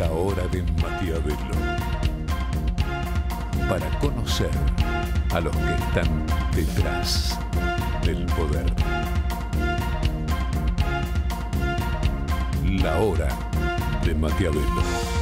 la hora de Maquiavelo. Para conocer a los que están detrás del poder. La hora de Maquiavelo.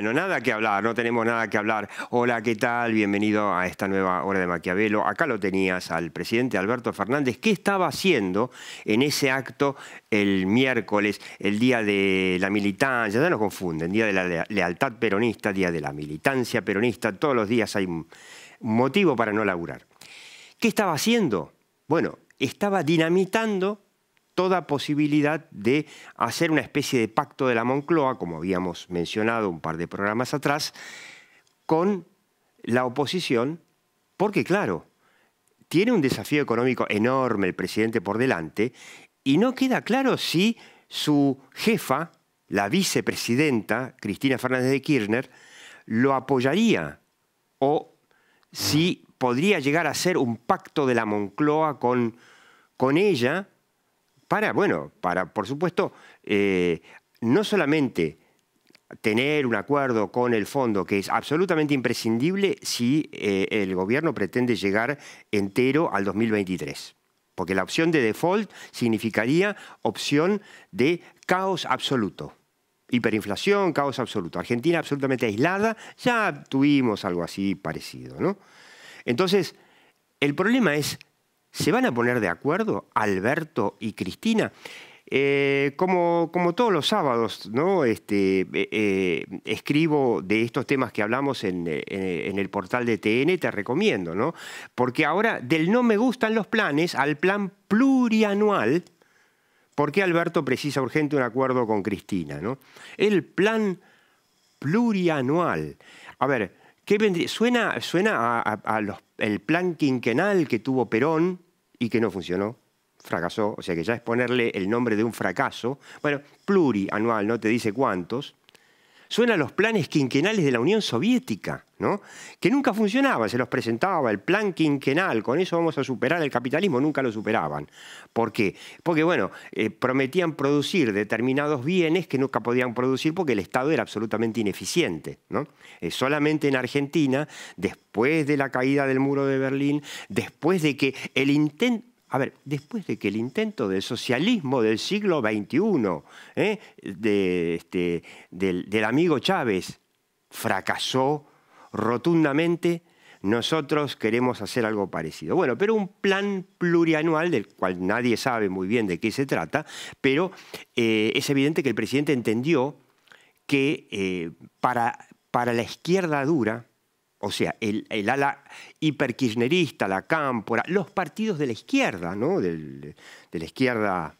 Bueno, nada que hablar, no tenemos nada que hablar. Hola, ¿qué tal? Bienvenido a esta nueva hora de Maquiavelo. Acá lo tenías al presidente Alberto Fernández. ¿Qué estaba haciendo en ese acto el miércoles, el día de la militancia? Ya nos confunden, día de la lealtad peronista, día de la militancia peronista. Todos los días hay motivo para no laburar. ¿Qué estaba haciendo? Bueno, estaba dinamitando toda posibilidad de hacer una especie de pacto de la Moncloa, como habíamos mencionado un par de programas atrás, con la oposición, porque claro, tiene un desafío económico enorme el presidente por delante y no queda claro si su jefa, la vicepresidenta Cristina Fernández de Kirchner, lo apoyaría o si podría llegar a ser un pacto de la Moncloa con, con ella para, bueno, para, por supuesto, eh, no solamente tener un acuerdo con el fondo, que es absolutamente imprescindible si eh, el gobierno pretende llegar entero al 2023. Porque la opción de default significaría opción de caos absoluto. Hiperinflación, caos absoluto. Argentina absolutamente aislada, ya tuvimos algo así parecido. ¿no? Entonces, el problema es ¿Se van a poner de acuerdo Alberto y Cristina? Eh, como, como, todos los sábados, ¿no? Este, eh, eh, escribo de estos temas que hablamos en, el portal de TN, te recomiendo, ¿no? Porque ahora, del no me gustan los planes al plan plurianual, ¿por qué Alberto precisa urgente un acuerdo con Cristina, ¿no? El plan plurianual. A ver, ¿qué Suena, suena a, a los el plan quinquenal que tuvo Perón y que no funcionó, fracasó, o sea que ya es ponerle el nombre de un fracaso, bueno, plurianual, no te dice cuántos, Suenan los planes quinquenales de la Unión Soviética, ¿no? que nunca funcionaban, se los presentaba el plan quinquenal, con eso vamos a superar el capitalismo, nunca lo superaban. ¿Por qué? Porque, bueno, eh, prometían producir determinados bienes que nunca podían producir porque el Estado era absolutamente ineficiente. ¿no? Eh, solamente en Argentina, después de la caída del muro de Berlín, después de que el intento a ver, después de que el intento del socialismo del siglo XXI, ¿eh? este, del, amigo Chávez, fracasó rotundamente, nosotros queremos hacer algo parecido. Bueno, pero un plan plurianual del cual nadie sabe muy bien de qué se trata, pero eh, es evidente que el presidente entendió que eh, para, para la izquierda dura, o sea, el, el ala hiperkirchnerista, la cámpora, los partidos de la izquierda, ¿no? de la izquierda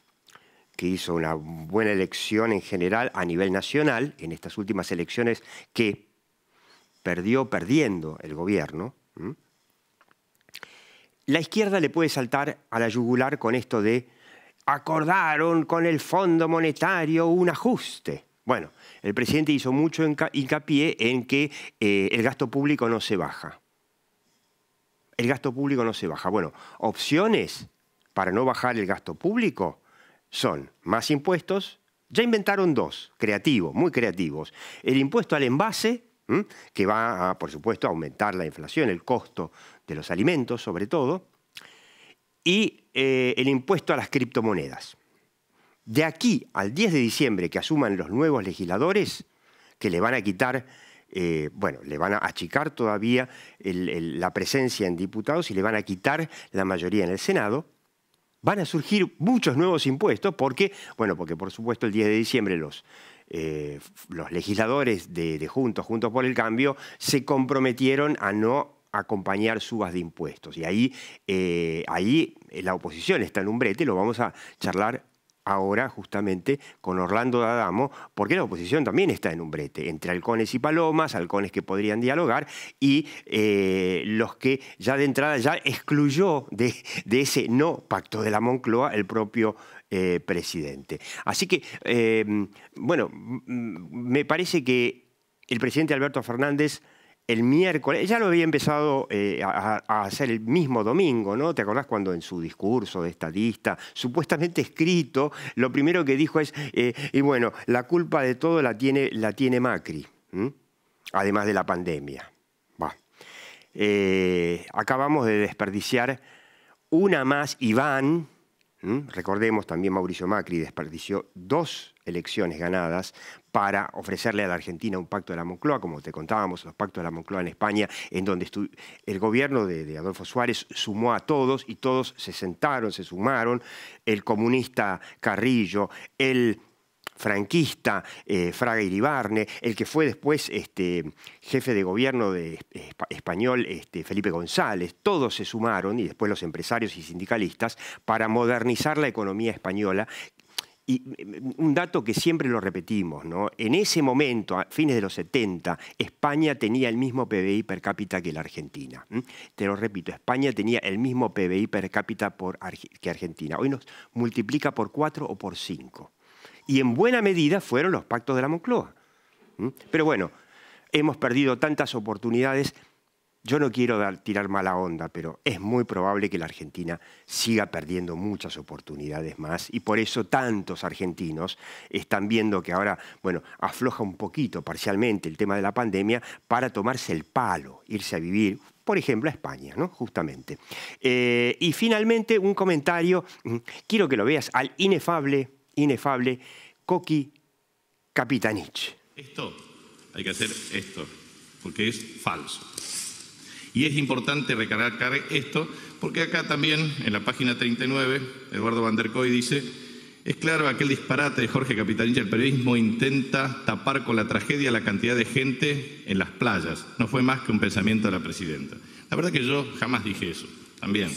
que hizo una buena elección en general a nivel nacional en estas últimas elecciones que perdió perdiendo el gobierno. La izquierda le puede saltar a la yugular con esto de acordaron con el Fondo Monetario un ajuste. Bueno, el presidente hizo mucho hincapié en que eh, el gasto público no se baja. El gasto público no se baja. Bueno, opciones para no bajar el gasto público son más impuestos. Ya inventaron dos, creativos, muy creativos. El impuesto al envase, que va, por supuesto, a aumentar la inflación, el costo de los alimentos sobre todo, y eh, el impuesto a las criptomonedas de aquí al 10 de diciembre que asuman los nuevos legisladores, que le van a quitar, eh, bueno, le van a achicar todavía la presencia en diputados y le van a quitar la mayoría en el Senado, van a surgir muchos nuevos impuestos porque, bueno, porque por supuesto el 10 de diciembre los, eh, los legisladores de, Juntos, Juntos por el Cambio, se comprometieron a no acompañar subas de impuestos. Y ahí, eh, ahí la oposición está en un brete, lo vamos a charlar ahora justamente con Orlando D'Adamo, porque la oposición también está en un brete, entre halcones y palomas, halcones que podrían dialogar, y eh, los que ya de entrada ya excluyó de, ese no pacto de la Moncloa el propio eh, presidente. Así que, eh, bueno, me parece que el presidente Alberto Fernández el miércoles, ya lo había empezado eh, a, hacer el mismo domingo, ¿no? ¿Te acordás cuando en su discurso de estadista, supuestamente escrito, lo primero que dijo es, eh, y bueno, la culpa de todo la tiene, la tiene Macri, además de la pandemia. Eh, acabamos de desperdiciar una más, Iván, recordemos también Mauricio Macri desperdició dos elecciones ganadas para ofrecerle a la Argentina un pacto de la Moncloa, como te contábamos, los pactos de la Moncloa en España, en donde el gobierno de, Adolfo Suárez sumó a todos y todos se sentaron, se sumaron, el comunista Carrillo, el franquista eh, Fraga Iribarne, el que fue después este, jefe de gobierno español este, Felipe González, todos se sumaron, y después los empresarios y sindicalistas, para modernizar la economía española y mm, un dato que siempre lo repetimos, ¿no? En ese momento, a fines de los 70, España tenía el mismo PBI per cápita que la Argentina. Te lo repito, España tenía el mismo PBI per cápita que Argentina. Hoy nos multiplica por 4 o por cinco. Y en buena medida fueron los pactos de la Moncloa. Pero bueno, hemos perdido tantas oportunidades yo no quiero tirar mala onda, pero es muy probable que la Argentina siga perdiendo muchas oportunidades más y por eso tantos argentinos están viendo que ahora, bueno, afloja un poquito parcialmente el tema de la pandemia para tomarse el palo, irse a vivir por ejemplo, a España, ¿no? Justamente. Eh, y finalmente, un comentario, mm, quiero que lo veas, al inefable, inefable Coqui Capitanich. Esto, hay que hacer esto, porque es falso. Y es importante recalcar esto porque acá también, en la página 39, Eduardo Van der Koy dice, es claro aquel disparate de Jorge Capitalista el periodismo intenta tapar con la tragedia la cantidad de gente en las playas. No fue más que un pensamiento de la presidenta. La verdad que yo jamás dije eso, también.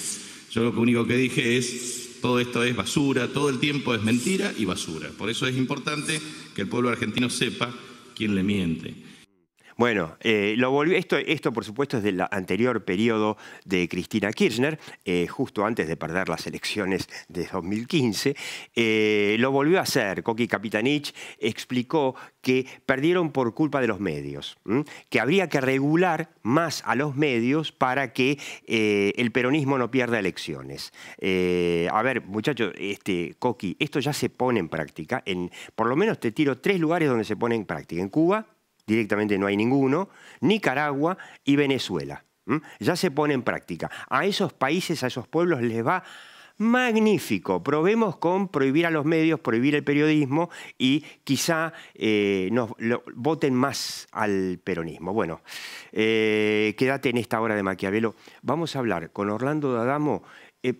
Yo lo único que dije es, todo esto es basura, todo el tiempo es mentira y basura. Por eso es importante que el pueblo argentino sepa quién le miente. Bueno, eh, lo volvió, esto, por supuesto es del anterior periodo de Cristina Kirchner, eh, justo antes de perder las elecciones de 2015. Eh, lo volvió a hacer. Coqui Capitanich explicó que perdieron por culpa de los medios, que habría que regular más a los medios para que el peronismo no pierda elecciones. a ver, muchachos, este, Coqui, esto ya se pone en práctica. por lo menos te tiro tres lugares donde se pone en práctica. En Cuba, directamente no hay ninguno, Nicaragua y Venezuela. Ya se pone en práctica. A esos países, a esos pueblos les va magnífico. Probemos con prohibir a los medios, prohibir el periodismo y quizá eh, nos voten más al peronismo. Bueno, eh, quédate en esta hora de Maquiavelo. Vamos a hablar con Orlando D'Adamo eh,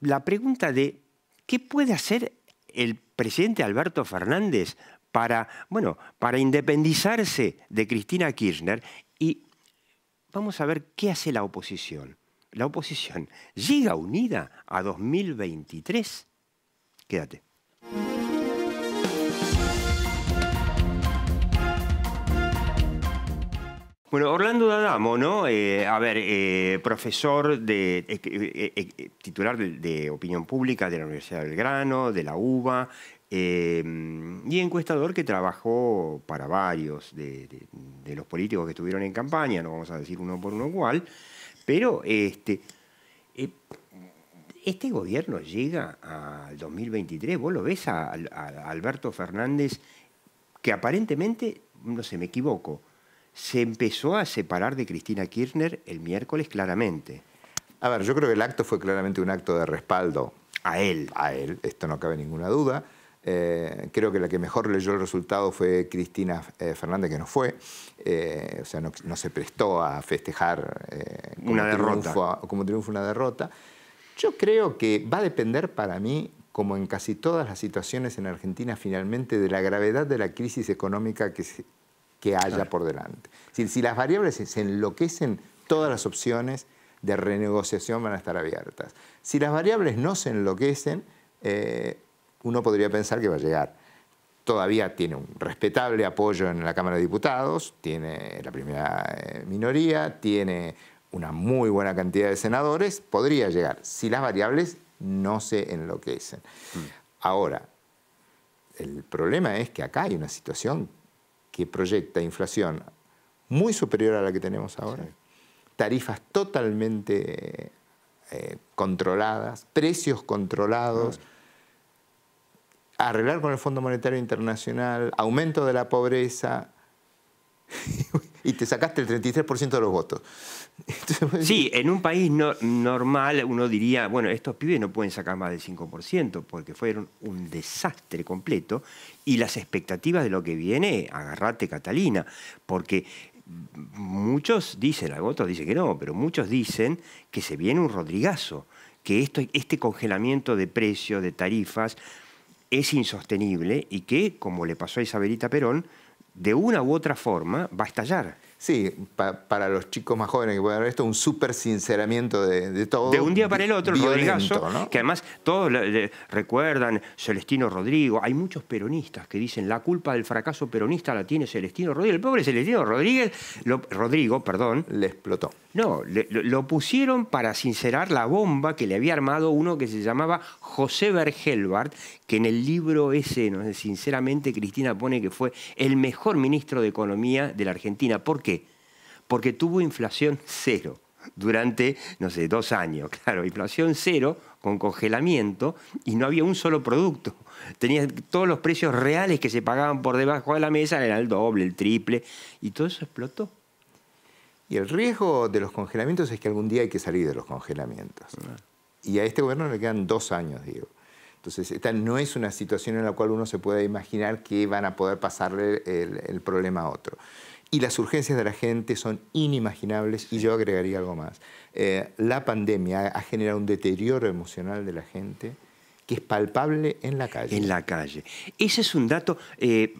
la pregunta de qué puede hacer el presidente Alberto Fernández para, bueno, para independizarse de Cristina Kirchner y vamos a ver qué hace la oposición. La oposición llega unida a 2023. Quédate. Bueno, Orlando D'Adamo, ¿no? Eh, a ver, eh, profesor de, eh, titular de, de, Opinión Pública de la Universidad de Belgrano, de la UBA, Em, y encuestador que trabajó para varios de, los políticos que estuvieron en campaña, no vamos a decir uno por uno igual pero este, eh, este gobierno llega al 2023, vos lo ves a, Alberto Fernández, que aparentemente, no sé, me equivoco, se empezó a separar de Cristina Kirchner el miércoles claramente. A ver, yo creo que el acto fue claramente un acto de respaldo. A él. A él, esto no cabe ninguna duda eh, creo que la que mejor leyó el resultado fue Cristina eh, Fernández, que no fue. Eh, o sea, no, se prestó a festejar como, una derrota. Triunfo, como triunfo una derrota. Yo creo que va a depender para mí, como en casi todas las situaciones en Argentina, finalmente de la gravedad de la crisis económica que, que haya por delante. Si, si las variables se enloquecen, todas las opciones de renegociación van a estar abiertas. Si las variables no se enloquecen, eh, uno podría pensar que va a llegar. Todavía tiene un respetable apoyo en la Cámara de Diputados, tiene la primera eh, minoría, tiene una muy buena cantidad de senadores, podría llegar, si las variables no se enloquecen. Mm. Ahora, el problema es que acá hay una situación que proyecta inflación muy superior a la que tenemos ahora, tarifas totalmente eh, controladas, precios controlados arreglar con el Fondo Monetario Internacional, aumento de la pobreza, y te sacaste el 33% de los votos. sí, en un país normal uno diría, bueno, estos pibes no pueden sacar más del 5% porque fueron un desastre completo y las expectativas de lo que viene, agarrate Catalina, porque muchos dicen, otros dicen que no, pero muchos dicen que se viene un Rodrigazo, que esto, este congelamiento de precios, de tarifas, es insostenible y que, como le pasó a Isabelita Perón, de una u otra forma va a estallar. Sí, para los chicos más jóvenes que pueden ver esto, un súper sinceramiento de, todo. De un día para el otro, violento, Rodrigazo, que además todos recuerdan Celestino Rodrigo, hay muchos peronistas que dicen la culpa del fracaso peronista la tiene Celestino Rodrigo. El pobre Celestino Rodríguez, Rodrigo, perdón. Le explotó. No, lo pusieron para sincerar la bomba que le había armado uno que se llamaba José Bergelbart, que en el libro ese, no sé, sinceramente Cristina pone que fue el mejor ministro de Economía de la Argentina. ¿Por qué? porque tuvo inflación cero durante, no sé, dos años, claro, inflación cero con congelamiento y no había un solo producto. Tenía todos los precios reales que se pagaban por debajo de la mesa, eran el doble, el triple, y todo eso explotó. Y el riesgo de los congelamientos es que algún día hay que salir de los congelamientos. Ah. Y a este gobierno le quedan dos años, digo. Entonces, esta no es una situación en la cual uno se pueda imaginar que van a poder pasarle el problema a otro y las urgencias de la gente son inimaginables y yo agregaría algo más. Eh, la pandemia ha generado un deterioro emocional de la gente que es palpable en la calle. En la calle. Ese es un dato, eh,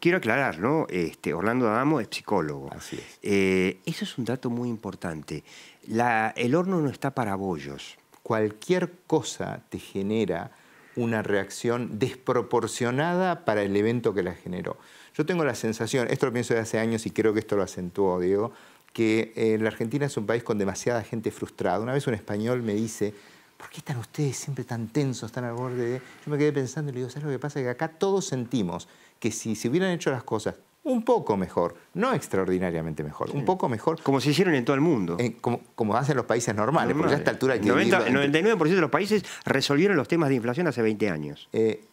quiero aclarar, ¿no? Este, Orlando Adamo es psicólogo. Así es. Eh, Ese es un dato muy importante. el horno no está para bollos. Cualquier cosa te genera una reacción desproporcionada para el evento que la generó. Yo tengo la sensación, esto lo pienso de hace años y creo que esto lo acentuó, Diego, que eh, la Argentina es un país con demasiada gente frustrada. Una vez un español me dice, ¿por qué están ustedes siempre tan tensos, tan al borde Yo me quedé pensando y le digo, ¿sabes lo que pasa? Que acá todos sentimos que si se hubieran hecho las cosas un poco mejor, no extraordinariamente mejor, un poco mejor. Como se hicieron en todo el mundo. como, hacen los países normales, porque a esta altura... Hay que El 99% de los países resolvieron los temas de inflación hace 20 años. Eh,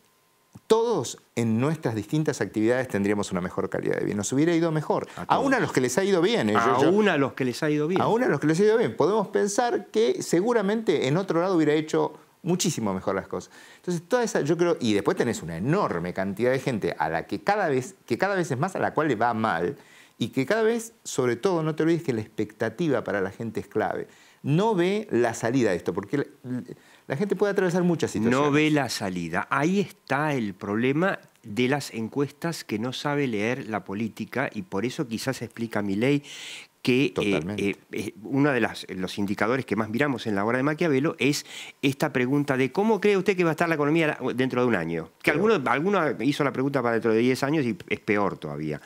todos en nuestras distintas actividades tendríamos una mejor calidad de bien. Nos hubiera ido mejor. Aún a los que les ha ido bien. ¿eh? Aún a los que les ha ido bien. Aún a los que les ha ido bien. Podemos pensar que seguramente en otro lado hubiera hecho muchísimo mejor las cosas. Entonces, toda esa, yo creo, y después tenés una enorme cantidad de gente a la que cada vez, que cada vez es más, a la cual le va mal, y que cada vez, sobre todo, no te olvides que la expectativa para la gente es clave. No ve la salida de esto, porque la gente puede atravesar muchas situaciones. No ve la salida. Ahí está el problema de las encuestas que no sabe leer la política y por eso quizás explica mi ley que eh, eh, eh, uno de las, los indicadores que más miramos en la obra de Maquiavelo es esta pregunta de cómo cree usted que va a estar la economía dentro de un año. Que algunos alguno hizo la pregunta para dentro de 10 años y es peor todavía.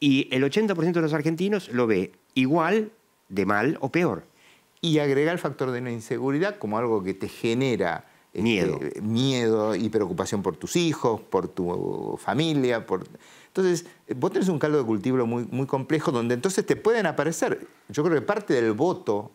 Y el 80% de los argentinos lo ve igual, de mal o peor y agrega el factor de la inseguridad como algo que te genera este, miedo. miedo y preocupación por tus hijos, por tu familia. Por... Entonces, vos tenés un caldo de cultivo muy, muy complejo donde entonces te pueden aparecer, yo creo que parte del voto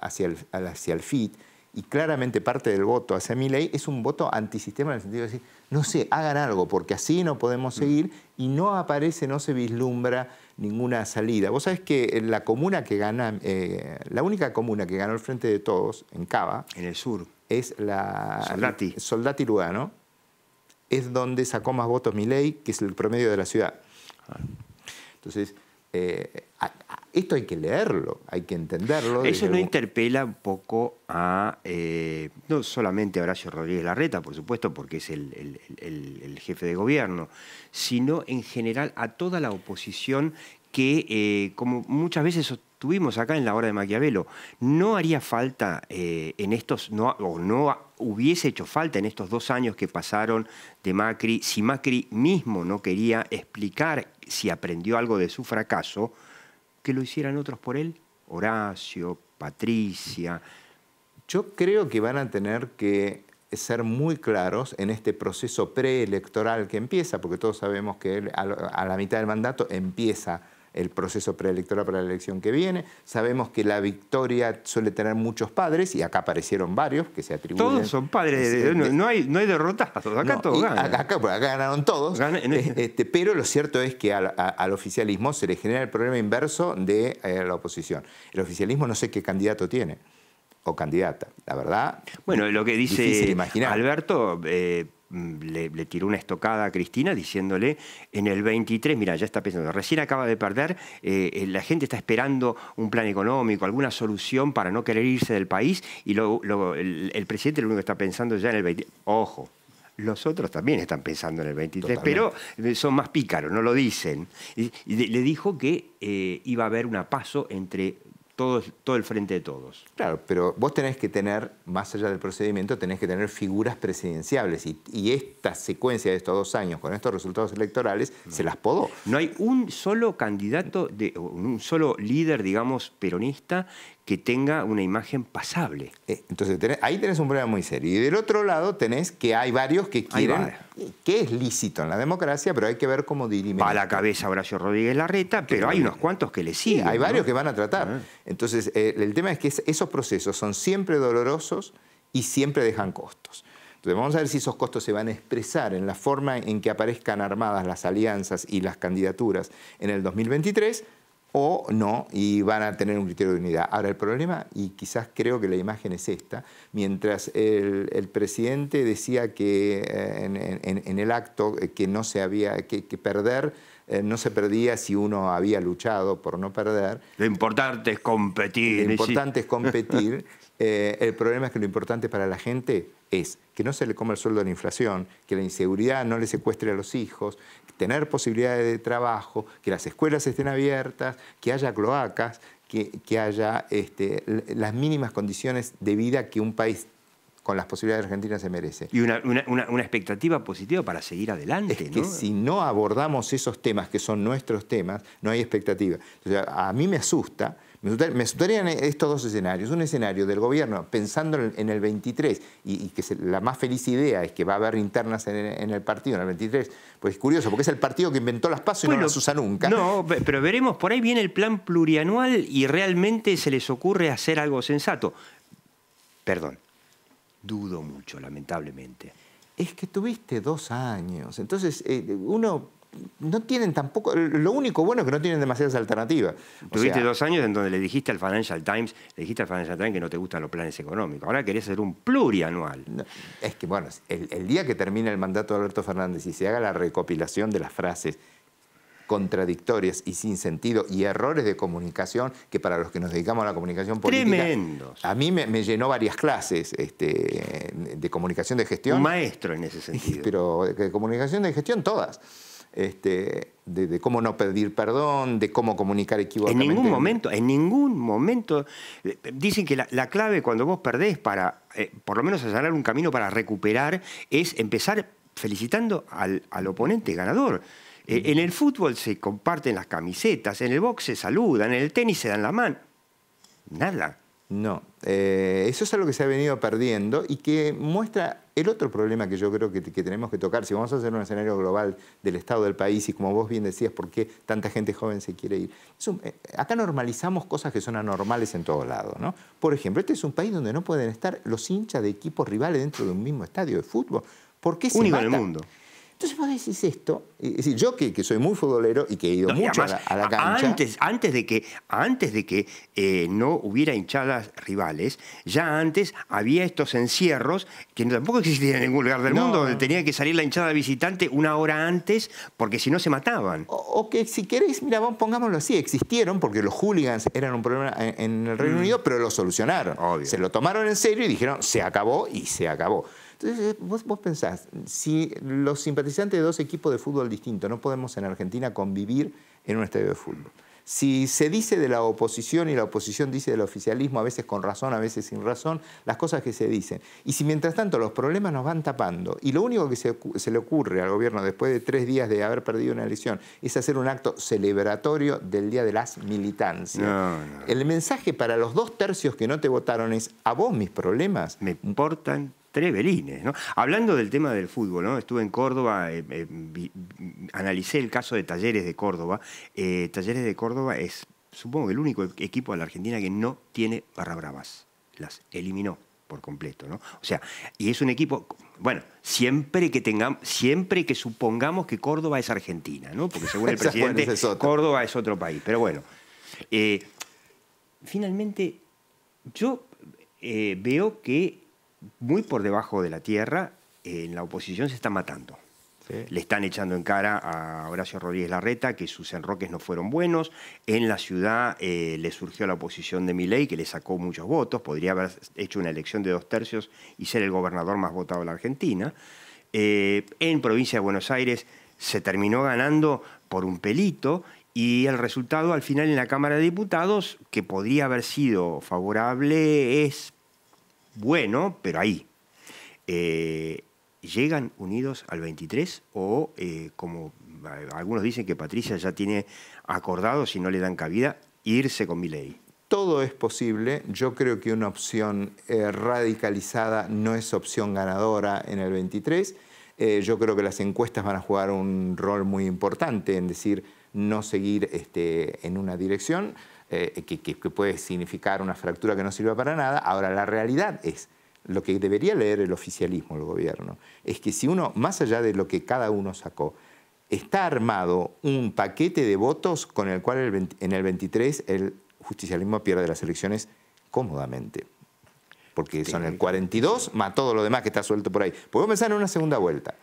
hacia el, hacia el FIT y claramente parte del voto hacia mi ley es un voto antisistema en el sentido de decir, no sé, hagan algo, porque así no podemos mm. seguir y no aparece, no se vislumbra ninguna salida. Vos sabés que la comuna que gana, eh, la única comuna que ganó el Frente de Todos, en Cava. En el sur. Es la... Soldati. Soldati Lugano. Es donde sacó más votos mi ley que es el promedio de la ciudad. Ah. Entonces, eh, esto hay que leerlo, hay que entenderlo. Eso no interpela un poco a, eh, no solamente a Horacio Rodríguez Larreta, por supuesto, porque es el, jefe de gobierno, sino en general a toda la oposición que, eh, como muchas veces tuvimos acá en la hora de Maquiavelo. No haría falta eh, en estos, no, o no hubiese hecho falta en estos dos años que pasaron de Macri, si Macri mismo no quería explicar si aprendió algo de su fracaso, que lo hicieran otros por él, Horacio, Patricia. Yo creo que van a tener que ser muy claros en este proceso preelectoral que empieza, porque todos sabemos que a la mitad del mandato empieza el proceso preelectoral para la elección que viene. Sabemos que la victoria suele tener muchos padres, y acá aparecieron varios que se atribuyen. Todos son padres, no, hay, no hay acá todos ganan. Acá, ganaron todos. Este. Este, pero lo cierto es que al, oficialismo se le genera el problema inverso de eh, la oposición. El oficialismo no sé qué candidato tiene o candidata, la verdad. Bueno, lo que dice Alberto. Eh, Mm, le, tiró una estocada a Cristina diciéndole, en el 23, mira, ya está pensando, recién acaba de perder, eh, eh, la gente está esperando un plan económico, alguna solución para no querer irse del país, y luego el, presidente lo único que está pensando ya en el 23, ojo, los otros también están pensando en el 23, pero eh, son más pícaros, no lo dicen. Y, le dijo que iba a haber una paso entre todo, todo el frente de todos. Claro, pero vos tenés que tener, más allá del procedimiento, tenés que tener figuras presidenciales Y, esta secuencia de estos dos años con estos resultados electorales se las podó. No hay un solo candidato, de, un solo líder, digamos, peronista, que tenga una imagen pasable. Eh, entonces, ahí tenés un problema muy serio. Y del otro lado tenés que hay varios que quieren, eh, que es lícito en la democracia, pero hay que ver cómo dirimen. Va a la cabeza Horacio Rodríguez Larreta, pero hay unos cuantos que le siguen. hay varios que van a tratar. Ah. Entonces, eh, el tema es que esos procesos son siempre dolorosos y siempre dejan costos. Entonces, vamos a ver si esos costos se van a expresar en la forma en que aparezcan armadas las alianzas y las candidaturas en el 2023 o no y van a tener un criterio de unidad. Ahora, el problema, y quizás creo que la imagen es esta, mientras el, presidente decía que eh, en, el acto eh, que no se había, que, perder eh, no se perdía si uno había luchado por no perder. Lo importante es competir. Lo importante es competir. el problema es que lo importante para la gente es que no se le coma el sueldo de la inflación, que la inseguridad no le secuestre a los hijos, tener posibilidades de trabajo, que las escuelas estén abiertas, que haya cloacas, que, haya este, las mínimas condiciones de vida que un país con las posibilidades argentinas se merece. Y una, expectativa positiva para seguir adelante. Es que si no abordamos esos temas, que son nuestros temas, no hay expectativa. a mí me asusta me sucederían e-, estos dos escenarios. Un escenario del gobierno pensando en el 23 y, que la más feliz idea es que va a haber internas en, el partido, en el 23. Pues es curioso, porque es el partido que inventó las pasos y no las usa nunca. No, pero veremos, por ahí viene el plan plurianual y realmente se les ocurre hacer algo sensato. Perdón, dudo mucho, lamentablemente. Es que tuviste dos años, entonces eh, uno no tienen tampoco, lo único bueno es que no tienen demasiadas alternativas. Tuviste dos años en donde le dijiste al Financial Times, le dijiste al Financial Times que no te gustan los planes económicos. Ahora querés ser un plurianual. es que, bueno, el, día que termine el mandato de Alberto Fernández y se haga la recopilación de las frases contradictorias y sin sentido y errores de comunicación que para los que nos dedicamos a la comunicación política... Tremendos. A mí me, llenó varias clases este, de comunicación de gestión. Un maestro en ese sentido. Pero de comunicación de gestión todas este, de, cómo no pedir perdón, de cómo comunicar equivocadamente. En ningún momento, en ningún momento. Dicen que la, clave cuando vos perdés para, eh, por lo menos, allanar un camino para recuperar, es empezar felicitando al, oponente ganador. Eh, en el fútbol se comparten las camisetas, en el box se saludan, en el tenis se dan la mano. Nada. No, eh, eso es algo que se ha venido perdiendo y que muestra el otro problema que yo creo que, tenemos que tocar. Si vamos a hacer un escenario global del estado del país y como vos bien decías, ¿por qué tanta gente joven se quiere ir? Eh, acá normalizamos cosas que son anormales en todos lados. ¿no? Por ejemplo, este es un país donde no pueden estar los hinchas de equipos rivales dentro de un mismo estadio de fútbol. ¿Por qué Único en el mundo. Entonces vos decís esto, es yo que, soy muy futbolero y que he ido mucho a, la, cancha. Antes, antes de que, antes de que eh, no hubiera hinchadas rivales, ya antes había estos encierros que tampoco existían en ningún lugar del mundo, donde tenía que salir la hinchada visitante una hora antes, porque si no se mataban. O, que si queréis, mira, vos pongámoslo así, existieron porque los hooligans eran un problema en, el Reino mm. Unido, pero lo solucionaron. Se lo tomaron en serio y dijeron, se acabó y se acabó vos, pensás, si los simpatizantes de dos equipos de fútbol distintos no podemos en Argentina convivir en un estadio de fútbol. Si se dice de la oposición y la oposición dice del oficialismo, a veces con razón, a veces sin razón, las cosas que se dicen. Y si mientras tanto los problemas nos van tapando y lo único que se, le ocurre al gobierno después de tres días de haber perdido una elección es hacer un acto celebratorio del Día de las Militancias. El mensaje para los dos tercios que no te votaron es, a vos mis problemas... Me importan Trevelines. ¿no? Hablando del tema del fútbol, ¿no? estuve en Córdoba, eh, eh, analicé el caso de Talleres de Córdoba. Eh, Talleres de Córdoba es, supongo el único e-, equipo de la Argentina que no tiene barra bravas. Las eliminó por completo, ¿no? O sea, y es un equipo, bueno, siempre que tengamos, siempre que supongamos que Córdoba es Argentina, ¿no? Porque según el presidente, Córdoba es otro país. Pero bueno, finalmente yo veo que muy por debajo de la tierra, en eh, la oposición se está matando. Le están echando en cara a Horacio Rodríguez Larreta que sus enroques no fueron buenos. En la ciudad eh, le surgió la oposición de miley que le sacó muchos votos. Podría haber hecho una elección de dos tercios y ser el gobernador más votado de la Argentina. Eh, en provincia de Buenos Aires se terminó ganando por un pelito y el resultado al final en la Cámara de Diputados, que podría haber sido favorable, es bueno, pero ahí. Eh, ¿Llegan unidos al 23 o, eh, como eh, algunos dicen que Patricia ya tiene acordado, si no le dan cabida, irse con Miley? Todo es posible. Yo creo que una opción radicalizada no es opción ganadora en el 23. yo creo que las encuestas van a jugar un rol muy importante en decir no seguir este, en una dirección. Eh, que, puede significar una fractura que no sirva para nada. Ahora, la realidad es, lo que debería leer el oficialismo, el gobierno, es que si uno, más allá de lo que cada uno sacó, está armado un paquete de votos con el cual en el 23 el justicialismo pierde las elecciones cómodamente. Porque son el 42 más todo lo demás que está suelto por ahí. Podemos pensar en una segunda vuelta.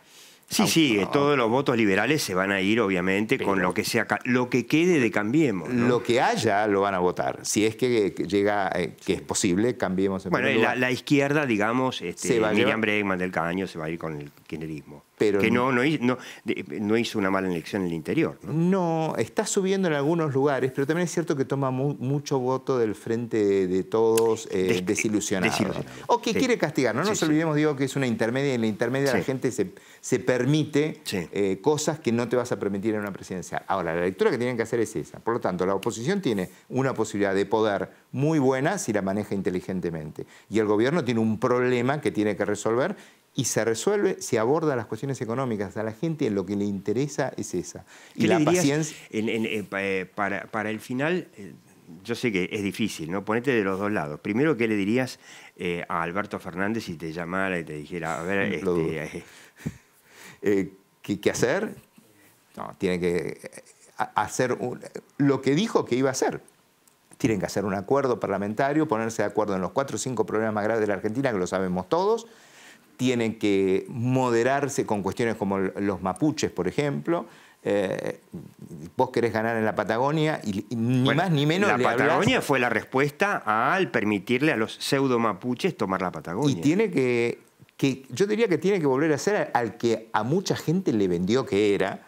Sí, sí, todos los votos liberales se van a ir, obviamente, con lo que sea, lo que quede de Cambiemos. Lo que haya lo van a votar. Si es que llega, eh, que es posible, Cambiemos. En bueno, la, la, izquierda, digamos, este, Miriam Bregman del Caño se va a ir con el kirchnerismo que no, no, hizo una mala elección en el interior. ¿no? está subiendo en algunos lugares, pero también es cierto que toma mucho voto del frente de, todos eh, desilusionados desilusionado. O que quiere castigar, no nos olvidemos, digo, que es una intermedia en la intermedia la gente se, se permite eh, cosas que no te vas a permitir en una presidencia. Ahora, la lectura que tienen que hacer es esa. Por lo tanto, la oposición tiene una posibilidad de poder muy buena si la maneja inteligentemente. Y el gobierno tiene un problema que tiene que resolver y se resuelve, se aborda las cuestiones económicas. A la gente lo que le interesa es esa. Y la paciencia. Eh, eh, para, el final, eh, yo sé que es difícil, ¿no? Ponete de los dos lados. Primero, ¿qué le dirías a Alberto Fernández si te llamara y te dijera, a ver, este, ¿qué, hacer? No, tiene que hacer lo que dijo que iba a hacer tienen que hacer un acuerdo parlamentario, ponerse de acuerdo en los cuatro o cinco problemas más graves de la Argentina, que lo sabemos todos, tienen que moderarse con cuestiones como los mapuches, por ejemplo. Eh, vos querés ganar en la Patagonia y, ni más ni menos. La Patagonia fue la respuesta al permitirle a los pseudo mapuches tomar la Patagonia. Y tiene que, que yo diría que tiene que volver a ser al que a mucha gente le vendió que era,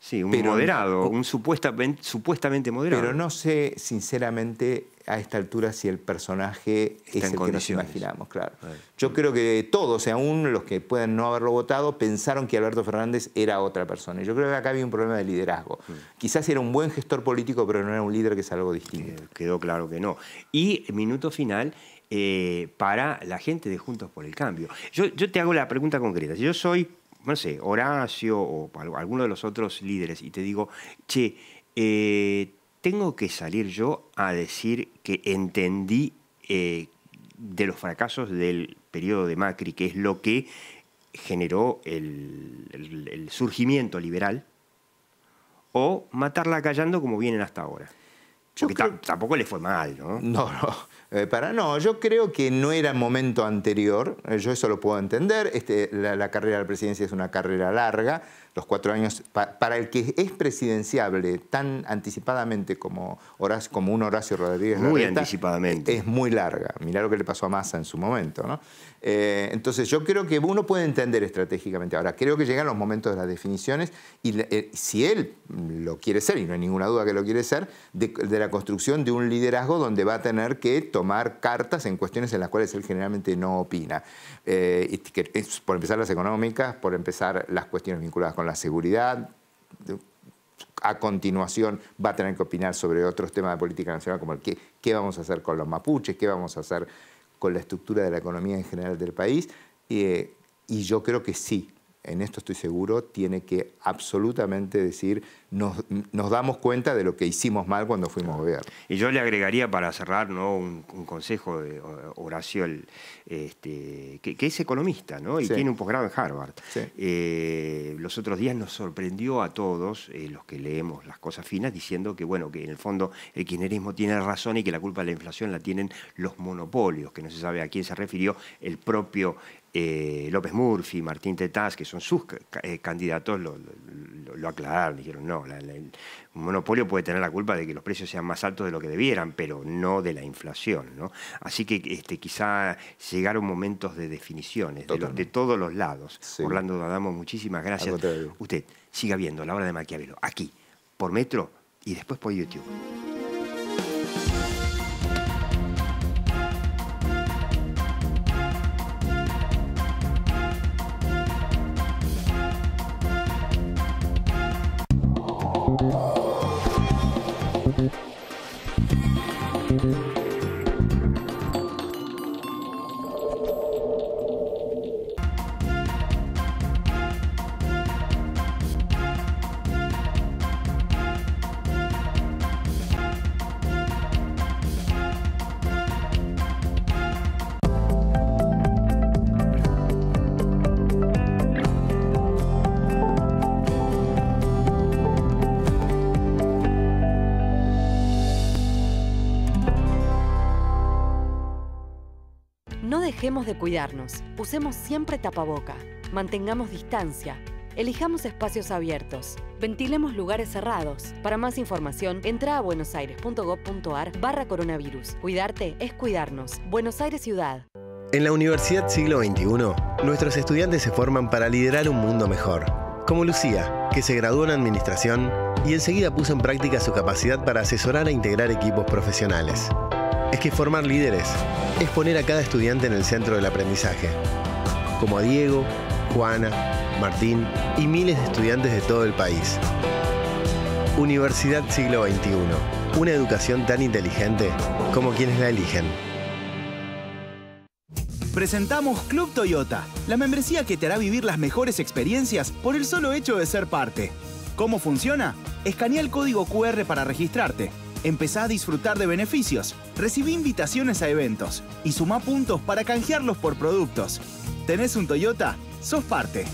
Sí, un moderado, un supuestamente, moderado. Pero no sé, sinceramente, a esta altura si el personaje es el que nos imaginamos, claro. Yo creo que todos, aún los que pueden no haberlo votado, pensaron que Alberto Fernández era otra persona. Yo creo que acá había un problema de liderazgo. Mm. Quizás era un buen gestor político, pero no era un líder que es algo distinto. quedó claro que no. Y minuto final eh, para la gente de Juntos por el Cambio. Yo, yo te hago la pregunta concreta. Si Yo soy no sé, Horacio o alguno de los otros líderes y te digo, che, eh, tengo que salir yo a decir que entendí eh, de los fracasos del periodo de Macri, que es lo que generó el, surgimiento liberal, o matarla callando como vienen hasta ahora. Porque tampoco le fue mal, ¿no? No, no. Eh, para no. Yo creo que no era momento anterior, eh, yo eso lo puedo entender, este, la, la carrera de la presidencia es una carrera larga, los cuatro años, para el que es presidenciable tan anticipadamente como, Horacio, como un Horacio Rodríguez Muy anticipadamente. Es muy larga. Mirá lo que le pasó a Massa en su momento. ¿no? Eh, entonces yo creo que uno puede entender estratégicamente. Ahora, creo que llegan los momentos de las definiciones y eh, si él lo quiere ser, y no hay ninguna duda que lo quiere ser, de, la construcción de un liderazgo donde va a tener que tomar cartas en cuestiones en las cuales él generalmente no opina. Eh, por empezar las económicas, por empezar las cuestiones vinculadas con la la seguridad. A continuación va a tener que opinar sobre otros temas de política nacional, como el qué, qué vamos a hacer con los mapuches, qué vamos a hacer con la estructura de la economía en general del país. y eh, yo creo que sí, en esto estoy seguro, tiene que absolutamente decir nos, damos cuenta de lo que hicimos mal cuando fuimos a gobierno. Y yo le agregaría para cerrar ¿no? un, consejo de Horacio, este, que, es economista ¿no? y tiene un posgrado en Harvard. Eh, los otros días nos sorprendió a todos, eh, los que leemos las cosas finas, diciendo que, bueno, que en el fondo el kirchnerismo tiene razón y que la culpa de la inflación la tienen los monopolios, que no se sabe a quién se refirió el propio eh, López Murphy, Martín Tetaz, que son sus candidatos, lo aclararon, dijeron no un el monopolio puede tener la culpa de que los precios sean más altos de lo que debieran, pero no de la inflación. ¿no? Así que este, quizá llegaron momentos de definiciones de, todos los lados. Orlando, Orlando D'Adamo, muchísimas gracias. Usted siga viendo La obra de Maquiavelo aquí, por Metro y después por YouTube. de cuidarnos, usemos siempre tapaboca, mantengamos distancia, Elijamos espacios abiertos. Ventilemos lugares cerrados. Para más información, entra a buenosaires.gov.ar barra coronavirus. Cuidarte es cuidarnos. Buenos Aires Ciudad. En la Universidad Siglo XXI, nuestros estudiantes se forman para liderar un mundo mejor. Como Lucía, que se graduó en Administración y enseguida puso en práctica su capacidad para asesorar e integrar equipos profesionales es que formar líderes es poner a cada estudiante en el centro del aprendizaje, como a Diego, Juana, Martín y miles de estudiantes de todo el país. Universidad Siglo XXI, una educación tan inteligente como quienes la eligen. Presentamos Club Toyota, la membresía que te hará vivir las mejores experiencias por el solo hecho de ser parte. ¿Cómo funciona? Escanea el código QR para registrarte Empezá a disfrutar de beneficios, recibí invitaciones a eventos y sumá puntos para canjearlos por productos. ¿Tenés un Toyota? Sos parte.